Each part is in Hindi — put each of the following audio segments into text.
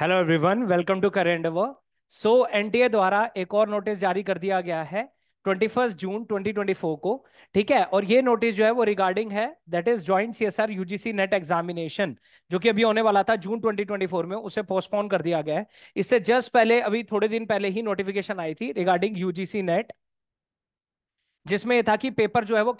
hello everyone welcome to current डेवर सो एनटीए द्वारा एक और नोटिस जारी कर दिया गया है 21 जून 2024 को ठीक है और ये नोटिस जो है वो रिगार्डिंग है that is joint CSR UGC NET examination जो कि अभी होने वाला था जून 2024 में उसे पोस्टपोन कर दिया गया है इससे जस्ट पहले अभी थोड़े दिन पहले ही नोटिफिकेशन आई थी रिगार्डिंग यूजीसी नेट जिसमें यह था कि पेपर जो है वो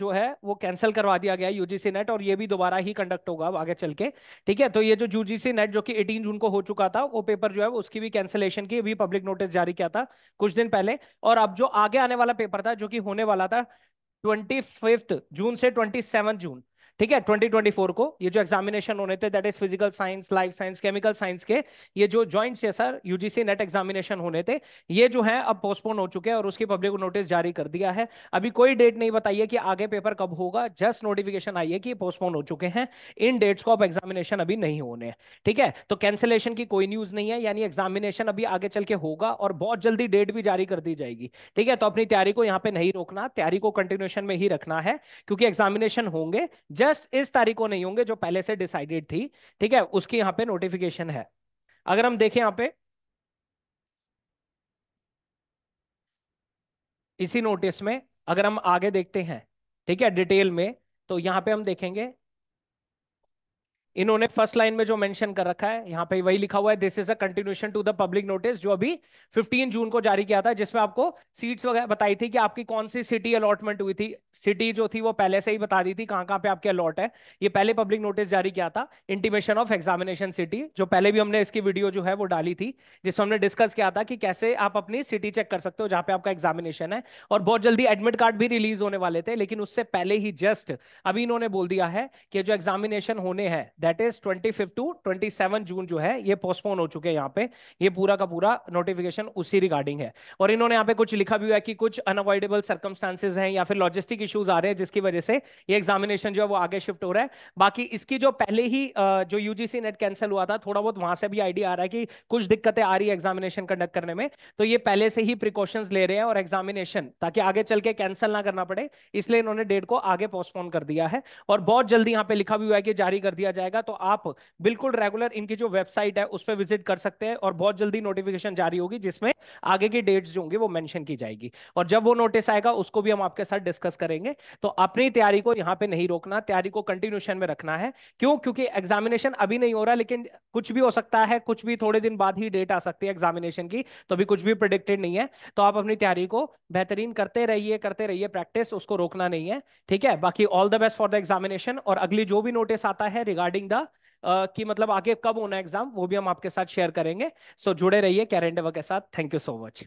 जो है वो कैंसिल करवा दिया गया यूजीसी नेट और ये भी दोबारा ही कंडक्ट होगा आगे चल के ठीक है तो ये जो यूजीसी नेट जो कि 18 जून को हो चुका था वो पेपर जो है उसकी भी कैंसिलेशन की भी पब्लिक नोटिस जारी किया था कुछ दिन पहले और अब जो आगे आने वाला पेपर था जो कि होने वाला था ट्वेंटी जून से ट्वेंटी जून ठीक है 2024 को ये जो एग्जामिनेशन होने थे that is physical science life science chemical science के ये जो ज्वाइंट्स है सर यूजीसी नेट एग्जामिनेशन होने थे ये जो है अब पोस्टपोन हो चुके हैं और उसकी पब्लिक को नोटिस जारी कर दिया है अभी कोई डेट नहीं बताइए कि आगे पेपर कब होगा जस्ट नोटिफिकेशन आई है कि पोस्टपोन हो चुके हैं इन डेट्स को अब एग्जामिनेशन अभी नहीं होने ठीक है तो कैंसिलेशन की कोई न्यूज नहीं है यानी एग्जामिनेशन अभी आगे चल के होगा और बहुत जल्दी डेट भी जारी कर दी जाएगी ठीक है तो अपनी तैयारी को यहाँ पे नहीं रोकना तैयारी को कंटिन्यूशन में ही रखना है क्योंकि एग्जामिनेशन होंगे जस्ट जस्ट इस तारीख को नहीं होंगे जो पहले से डिसाइडेड थी ठीक है उसकी यहाँ पे नोटिफिकेशन है अगर हम देखें यहाँ पे इसी नोटिस में अगर हम आगे देखते हैं ठीक है डिटेल में तो यहाँ पे हम देखेंगे इन्होंने फर्स्ट लाइन में जो मेंशन कर रखा है यहाँ पे वही लिखा हुआ है this is a continuation to the public notice जो अभी 15 जून को जारी किया था जिसमें आपको सीट्स वगैरह बताई थी कि आपकी कौन सी सिटी अलॉटमेंट हुई थी सिटी जो थी वो पहले से ही बता दी थी कहाँ कहाँ पे आपके अलॉट है ये पहले पब्लिक नोटिस जारी किया था इंटीमेशन ऑफ एग्जामिनेशन सिटी जो पहले भी हमने इसकी वीडियो जो है वो डाली थी जिसमें हमने डिस्कस किया था कि कैसे आप अपनी सिटी चेक कर सकते हो जहाँ पे आपका एग्जामिनेशन है और बहुत जल्दी एडमिट कार्ड भी रिलीज होने वाले थे लेकिन उससे पहले ही जस्ट अभी इन्होंने बोल दिया है कि जो एग्जामिनेशन होने हैं दैट इज 25 टू 27 जून जो है ये पोस्टपोन हो चुके हैं यहाँ पे ये पूरा का पूरा नोटिफिकेशन उसी रिगार्डिंग है और इन्होंने यहाँ पे कुछ लिखा भी हुआ है कि कुछ अनअवॉइडेबल सर्कमस्टांसेज हैं या फिर लॉजिस्टिक इशूज आ रहे हैं जिसकी वजह से ये एग्जामिनेशन जो है वो आगे शिफ्ट हो रहा है बाकी इसकी जो पहले ही जो यूजीसी नेट कैंसिल हुआ था थोड़ा बहुत वहां से भी आइडिया आ रहा है कि कुछ दिक्कतें आ रही है एग्जामिनेशन कंडक्ट करने में तो ये पहले से ही प्रिकॉशंस ले रहे हैं और एग्जामिनेशन ताकि आगे चल के कैंसिल ना करना पड़े इसलिए इन्होंने डेट को आगे पोस्टपोन कर दिया है और बहुत जल्दी यहाँ पे लिखा भी हुआ है कि जारी कर दिया जाएगा जाएगा तो आप बिल्कुल रेगुलर इनकी जो वेबसाइट है उस पर विजिट कर सकते हैं और बहुत जल्दी नोटिफिकेशन जारी होगी जिसमें आगे की डेट्स जो होंगी वो मेंशन की जाएगी और जब वो नोटिस आएगा उसको भी हम आपके साथ डिस्कस करेंगे तो अपनी तैयारी को यहाँ पे नहीं रोकना तैयारी को कंटिन्यूशन में रखना है क्यों क्योंकि एग्जामिनेशन अभी नहीं हो रहा लेकिन कुछ भी हो सकता है कुछ भी थोड़े दिन बाद ही डेट आ सकती है एग्जामिनेशन की तो अभी कुछ भी प्रिडिक्टेड नहीं है तो आप अपनी तैयारी को बेहतरीन करते रहिए करते रहिए प्रैक्टिस उसको रोकना नहीं है ठीक है बाकी all the best for the examination और अगली जो भी नोटिस आता है रिगार्डिंग रिगार्डिंग द uh, कि मतलब आगे कब होना एग्जाम वो भी हम आपके साथ शेयर करेंगे सो so, जुड़े रहिए कैरेंडेवा के साथ थैंक यू सो मच